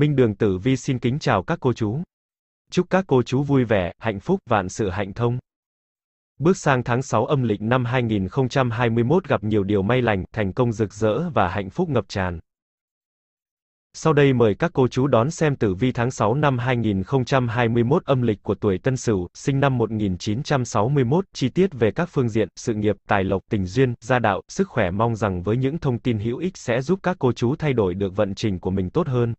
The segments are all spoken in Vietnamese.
Minh Đường Tử Vi xin kính chào các cô chú. Chúc các cô chú vui vẻ, hạnh phúc, vạn sự hạnh thông. Bước sang tháng 6 âm lịch năm 2021 gặp nhiều điều may lành, thành công rực rỡ và hạnh phúc ngập tràn. Sau đây mời các cô chú đón xem tử vi tháng 6 năm 2021 âm lịch của tuổi Tân Sửu, sinh năm 1961, chi tiết về các phương diện, sự nghiệp, tài lộc, tình duyên, gia đạo, sức khỏe mong rằng với những thông tin hữu ích sẽ giúp các cô chú thay đổi được vận trình của mình tốt hơn.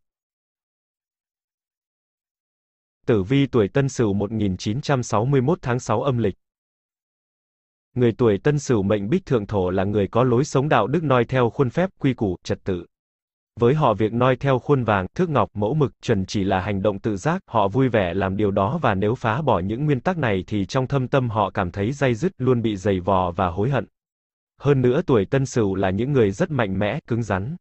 Tử vi tuổi Tân Sửu 1961 tháng 6 âm lịch. Người tuổi Tân Sửu mệnh Bích Thượng Thổ là người có lối sống đạo đức noi theo khuôn phép, quy củ, trật tự. Với họ việc noi theo khuôn vàng, thước ngọc, mẫu mực, chuẩn chỉ là hành động tự giác, họ vui vẻ làm điều đó và nếu phá bỏ những nguyên tắc này thì trong thâm tâm họ cảm thấy dây dứt, luôn bị dày vò và hối hận. Hơn nữa tuổi Tân Sửu là những người rất mạnh mẽ, cứng rắn.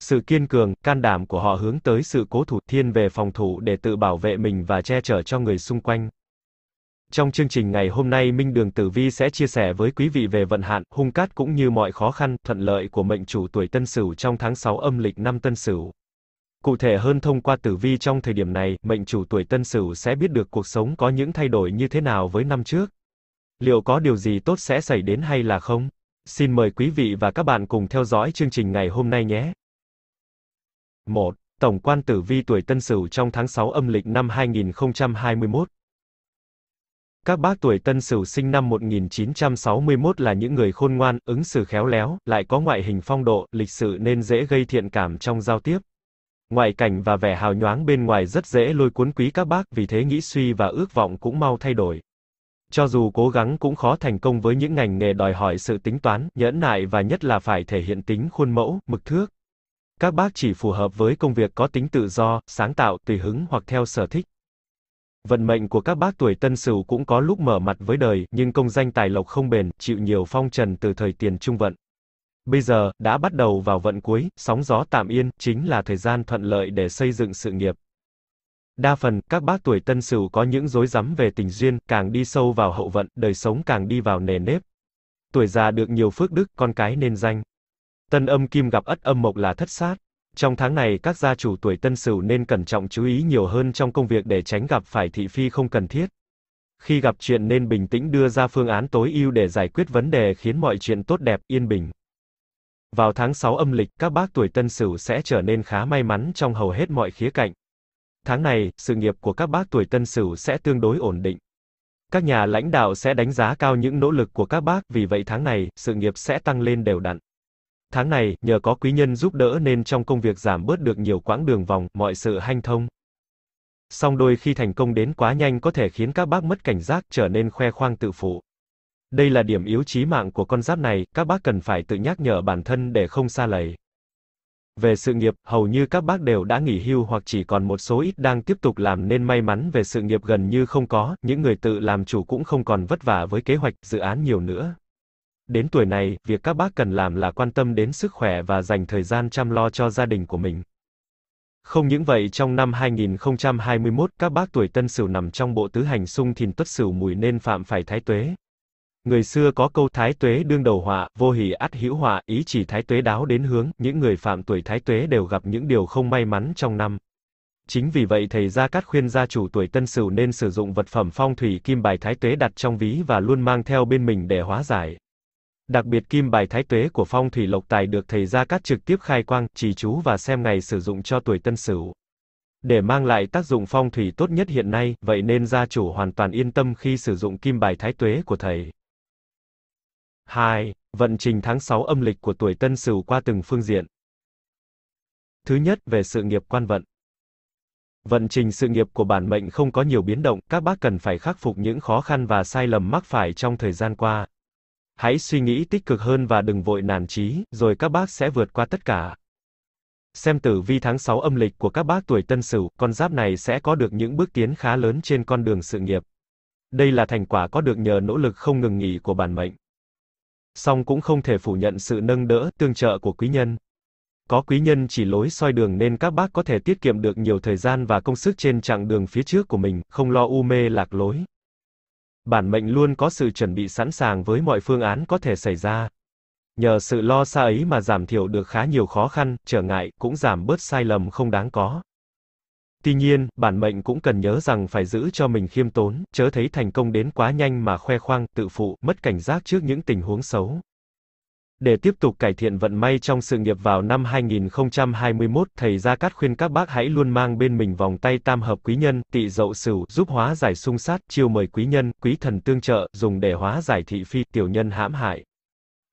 Sự kiên cường, can đảm của họ hướng tới sự cố thủ thiên về phòng thủ để tự bảo vệ mình và che chở cho người xung quanh. Trong chương trình ngày hôm nay Minh Đường Tử Vi sẽ chia sẻ với quý vị về vận hạn, hung cát cũng như mọi khó khăn, thuận lợi của mệnh chủ tuổi Tân Sửu trong tháng 6 âm lịch năm Tân Sửu. Cụ thể hơn thông qua tử vi trong thời điểm này, mệnh chủ tuổi Tân Sửu sẽ biết được cuộc sống có những thay đổi như thế nào với năm trước. Liệu có điều gì tốt sẽ xảy đến hay là không? Xin mời quý vị và các bạn cùng theo dõi chương trình ngày hôm nay nhé. 1. Tổng quan tử vi tuổi Tân Sửu trong tháng 6 âm lịch năm 2021. Các bác tuổi Tân Sửu sinh năm 1961 là những người khôn ngoan, ứng xử khéo léo, lại có ngoại hình phong độ, lịch sự nên dễ gây thiện cảm trong giao tiếp. Ngoại cảnh và vẻ hào nhoáng bên ngoài rất dễ lôi cuốn quý các bác, vì thế nghĩ suy và ước vọng cũng mau thay đổi. Cho dù cố gắng cũng khó thành công với những ngành nghề đòi hỏi sự tính toán, nhẫn nại và nhất là phải thể hiện tính khuôn mẫu, mực thước. Các bác chỉ phù hợp với công việc có tính tự do, sáng tạo, tùy hứng hoặc theo sở thích. Vận mệnh của các bác tuổi Tân Sửu cũng có lúc mở mặt với đời, nhưng công danh tài lộc không bền, chịu nhiều phong trần từ thời tiền trung vận. Bây giờ, đã bắt đầu vào vận cuối, sóng gió tạm yên, chính là thời gian thuận lợi để xây dựng sự nghiệp. Đa phần, các bác tuổi Tân Sửu có những rối rắm về tình duyên, càng đi sâu vào hậu vận, đời sống càng đi vào nề nếp. Tuổi già được nhiều phước đức, con cái nên danh. Tân âm kim gặp ất âm mộc là thất sát. Trong tháng này các gia chủ tuổi tân sửu nên cẩn trọng chú ý nhiều hơn trong công việc để tránh gặp phải thị phi không cần thiết. Khi gặp chuyện nên bình tĩnh đưa ra phương án tối ưu để giải quyết vấn đề khiến mọi chuyện tốt đẹp, yên bình. Vào tháng 6 âm lịch, các bác tuổi tân sửu sẽ trở nên khá may mắn trong hầu hết mọi khía cạnh. Tháng này, sự nghiệp của các bác tuổi tân sửu sẽ tương đối ổn định. Các nhà lãnh đạo sẽ đánh giá cao những nỗ lực của các bác, vì vậy tháng này, sự nghiệp sẽ tăng lên đều đặn. Tháng này, nhờ có quý nhân giúp đỡ nên trong công việc giảm bớt được nhiều quãng đường vòng, mọi sự hanh thông. Song đôi khi thành công đến quá nhanh có thể khiến các bác mất cảnh giác, trở nên khoe khoang tự phụ. Đây là điểm yếu chí mạng của con giáp này, các bác cần phải tự nhắc nhở bản thân để không xa lầy. Về sự nghiệp, hầu như các bác đều đã nghỉ hưu hoặc chỉ còn một số ít đang tiếp tục làm nên may mắn về sự nghiệp gần như không có, những người tự làm chủ cũng không còn vất vả với kế hoạch, dự án nhiều nữa. Đến tuổi này, việc các bác cần làm là quan tâm đến sức khỏe và dành thời gian chăm lo cho gia đình của mình. Không những vậy, trong năm 2021, các bác tuổi Tân Sửu nằm trong bộ tứ hành xung thìn tuất sửu mùi nên phạm phải thái tuế. Người xưa có câu thái tuế đương đầu họa, vô hỷ ắt hữu họa, ý chỉ thái tuế đáo đến hướng, những người phạm tuổi thái tuế đều gặp những điều không may mắn trong năm. Chính vì vậy thầy Gia Cát khuyên gia chủ tuổi Tân Sửu nên sử dụng vật phẩm phong thủy kim bài thái tuế đặt trong ví và luôn mang theo bên mình để hóa giải. Đặc biệt kim bài thái tuế của phong thủy lộc tài được thầy Gia Cát trực tiếp khai quang, trì chú và xem ngày sử dụng cho tuổi tân sửu. Để mang lại tác dụng phong thủy tốt nhất hiện nay, vậy nên gia chủ hoàn toàn yên tâm khi sử dụng kim bài thái tuế của thầy. 2. Vận trình tháng 6 âm lịch của tuổi tân sửu qua từng phương diện. Thứ nhất, về sự nghiệp quan vận. Vận trình sự nghiệp của bản mệnh không có nhiều biến động, các bác cần phải khắc phục những khó khăn và sai lầm mắc phải trong thời gian qua. Hãy suy nghĩ tích cực hơn và đừng vội nản chí, rồi các bác sẽ vượt qua tất cả. Xem tử vi tháng 6 âm lịch của các bác tuổi Tân Sửu, con giáp này sẽ có được những bước tiến khá lớn trên con đường sự nghiệp. Đây là thành quả có được nhờ nỗ lực không ngừng nghỉ của bản mệnh. Song cũng không thể phủ nhận sự nâng đỡ, tương trợ của quý nhân. Có quý nhân chỉ lối soi đường nên các bác có thể tiết kiệm được nhiều thời gian và công sức trên chặng đường phía trước của mình, không lo u mê lạc lối. Bản mệnh luôn có sự chuẩn bị sẵn sàng với mọi phương án có thể xảy ra. Nhờ sự lo xa ấy mà giảm thiểu được khá nhiều khó khăn, trở ngại, cũng giảm bớt sai lầm không đáng có. Tuy nhiên, bản mệnh cũng cần nhớ rằng phải giữ cho mình khiêm tốn, chớ thấy thành công đến quá nhanh mà khoe khoang, tự phụ, mất cảnh giác trước những tình huống xấu. Để tiếp tục cải thiện vận may trong sự nghiệp vào năm 2021, thầy Gia Cát khuyên các bác hãy luôn mang bên mình vòng tay tam hợp quý nhân, tị dậu sửu, giúp hóa giải xung sát, chiêu mời quý nhân, quý thần tương trợ, dùng để hóa giải thị phi, tiểu nhân hãm hại.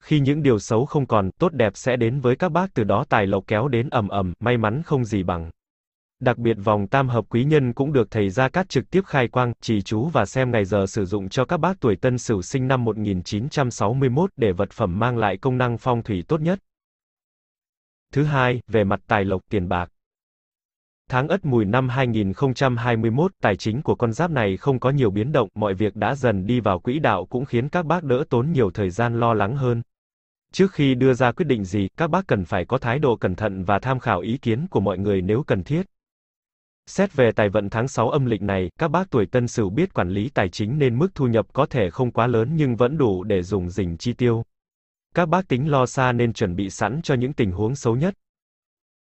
Khi những điều xấu không còn, tốt đẹp sẽ đến với các bác từ đó tài lộc kéo đến ầm ầm, may mắn không gì bằng. Đặc biệt vòng tam hợp quý nhân cũng được thầy Gia Cát trực tiếp khai quang, trì chú và xem ngày giờ sử dụng cho các bác tuổi tân sửu sinh năm 1961 để vật phẩm mang lại công năng phong thủy tốt nhất. Thứ hai, về mặt tài lộc tiền bạc. Tháng Ất Mùi năm 2021, tài chính của con giáp này không có nhiều biến động, mọi việc đã dần đi vào quỹ đạo cũng khiến các bác đỡ tốn nhiều thời gian lo lắng hơn. Trước khi đưa ra quyết định gì, các bác cần phải có thái độ cẩn thận và tham khảo ý kiến của mọi người nếu cần thiết. Xét về tài vận tháng 6 âm lịch này, các bác tuổi tân sửu biết quản lý tài chính nên mức thu nhập có thể không quá lớn nhưng vẫn đủ để dùng dình chi tiêu. Các bác tính lo xa nên chuẩn bị sẵn cho những tình huống xấu nhất.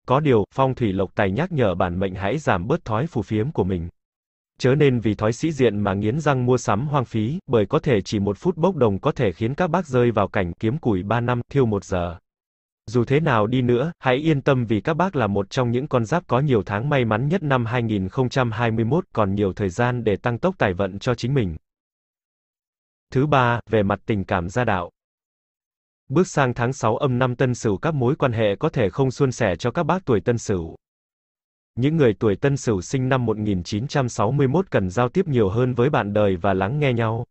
Có điều, phong thủy lộc tài nhắc nhở bản mệnh hãy giảm bớt thói phù phiếm của mình. Chớ nên vì thói sĩ diện mà nghiến răng mua sắm hoang phí, bởi có thể chỉ một phút bốc đồng có thể khiến các bác rơi vào cảnh kiếm củi 3 năm, thiêu 1 giờ. Dù thế nào đi nữa, hãy yên tâm vì các bác là một trong những con giáp có nhiều tháng may mắn nhất năm 2021, còn nhiều thời gian để tăng tốc tài vận cho chính mình. Thứ ba, về mặt tình cảm gia đạo. Bước sang tháng 6 âm năm Tân Sửu các mối quan hệ có thể không suôn sẻ cho các bác tuổi Tân Sửu. Những người tuổi Tân Sửu sinh năm 1961 cần giao tiếp nhiều hơn với bạn đời và lắng nghe nhau.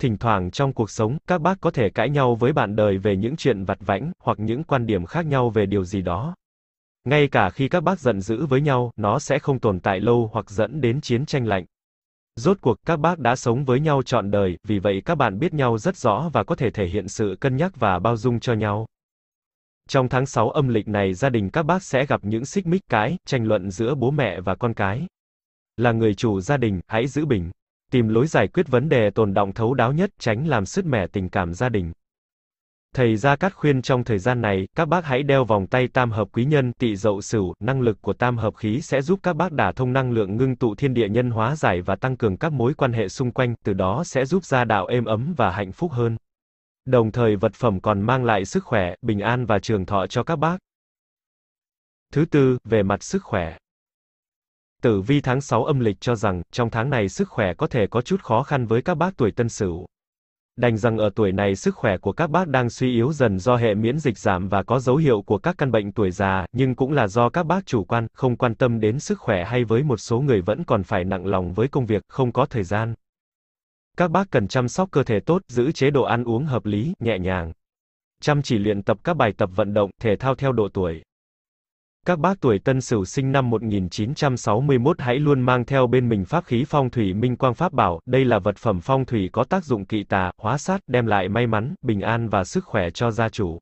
Thỉnh thoảng trong cuộc sống, các bác có thể cãi nhau với bạn đời về những chuyện vặt vãnh, hoặc những quan điểm khác nhau về điều gì đó. Ngay cả khi các bác giận dữ với nhau, nó sẽ không tồn tại lâu hoặc dẫn đến chiến tranh lạnh. Rốt cuộc, các bác đã sống với nhau trọn đời, vì vậy các bạn biết nhau rất rõ và có thể thể hiện sự cân nhắc và bao dung cho nhau. Trong tháng 6 âm lịch này gia đình các bác sẽ gặp những xích mích cái, tranh luận giữa bố mẹ và con cái. Là người chủ gia đình, hãy giữ bình tìm lối giải quyết vấn đề tồn động thấu đáo nhất, tránh làm sứt mẻ tình cảm gia đình. Thầy Gia Cát khuyên trong thời gian này, các bác hãy đeo vòng tay tam hợp quý nhân, tị dậu sửu, năng lực của tam hợp khí sẽ giúp các bác đả thông năng lượng ngưng tụ thiên địa nhân hóa giải và tăng cường các mối quan hệ xung quanh, từ đó sẽ giúp gia đạo êm ấm và hạnh phúc hơn. Đồng thời vật phẩm còn mang lại sức khỏe, bình an và trường thọ cho các bác. Thứ tư, về mặt sức khỏe. Tử vi tháng 6 âm lịch cho rằng, trong tháng này sức khỏe có thể có chút khó khăn với các bác tuổi tân sửu. Đành rằng ở tuổi này sức khỏe của các bác đang suy yếu dần do hệ miễn dịch giảm và có dấu hiệu của các căn bệnh tuổi già, nhưng cũng là do các bác chủ quan, không quan tâm đến sức khỏe hay với một số người vẫn còn phải nặng lòng với công việc, không có thời gian. Các bác cần chăm sóc cơ thể tốt, giữ chế độ ăn uống hợp lý, nhẹ nhàng. Chăm chỉ luyện tập các bài tập vận động, thể thao theo độ tuổi. Các bác tuổi Tân Sửu sinh năm 1961 hãy luôn mang theo bên mình pháp khí phong thủy minh quang pháp bảo, đây là vật phẩm phong thủy có tác dụng kỵ tà, hóa sát, đem lại may mắn, bình an và sức khỏe cho gia chủ.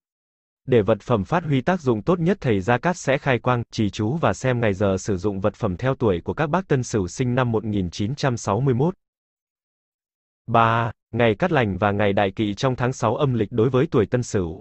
Để vật phẩm phát huy tác dụng tốt nhất thầy Gia Cát sẽ khai quang, trì chú và xem ngày giờ sử dụng vật phẩm theo tuổi của các bác Tân Sửu sinh năm 1961. 3. Ngày Cát Lành và ngày Đại Kỵ trong tháng 6 âm lịch đối với tuổi Tân Sửu.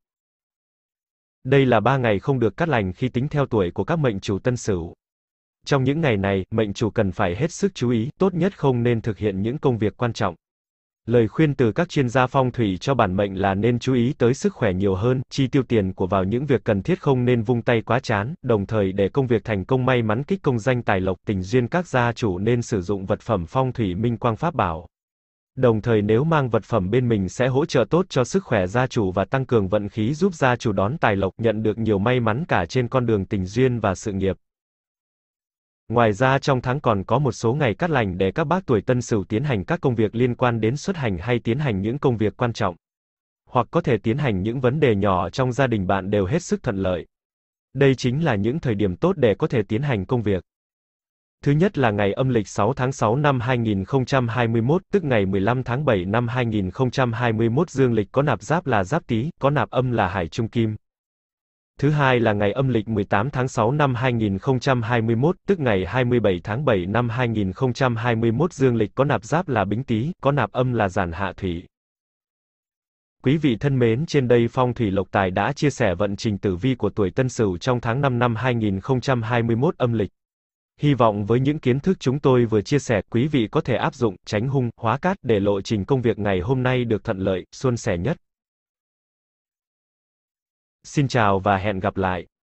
Đây là ba ngày không được cắt lành khi tính theo tuổi của các mệnh chủ tân sửu. Trong những ngày này, mệnh chủ cần phải hết sức chú ý, tốt nhất không nên thực hiện những công việc quan trọng. Lời khuyên từ các chuyên gia phong thủy cho bản mệnh là nên chú ý tới sức khỏe nhiều hơn, chi tiêu tiền của vào những việc cần thiết không nên vung tay quá chán, đồng thời để công việc thành công may mắn kích công danh tài lộc tình duyên các gia chủ nên sử dụng vật phẩm phong thủy minh quang pháp bảo. Đồng thời nếu mang vật phẩm bên mình sẽ hỗ trợ tốt cho sức khỏe gia chủ và tăng cường vận khí giúp gia chủ đón tài lộc nhận được nhiều may mắn cả trên con đường tình duyên và sự nghiệp. Ngoài ra trong tháng còn có một số ngày cắt lành để các bác tuổi tân sửu tiến hành các công việc liên quan đến xuất hành hay tiến hành những công việc quan trọng. Hoặc có thể tiến hành những vấn đề nhỏ trong gia đình bạn đều hết sức thuận lợi. Đây chính là những thời điểm tốt để có thể tiến hành công việc. Thứ nhất là ngày âm lịch 6 tháng 6 năm 2021, tức ngày 15 tháng 7 năm 2021 dương lịch có nạp giáp là giáp tý, có nạp âm là hải trung kim. Thứ hai là ngày âm lịch 18 tháng 6 năm 2021, tức ngày 27 tháng 7 năm 2021 dương lịch có nạp giáp là bính tý, có nạp âm là giản hạ thủy. Quý vị thân mến, trên đây Phong Thủy Lộc Tài đã chia sẻ vận trình tử vi của tuổi Tân Sửu trong tháng 5 năm 2021 âm lịch. Hy vọng với những kiến thức chúng tôi vừa chia sẻ, quý vị có thể áp dụng, tránh hung, hóa cát để lộ trình công việc ngày hôm nay được thuận lợi, suôn sẻ nhất. Xin chào và hẹn gặp lại.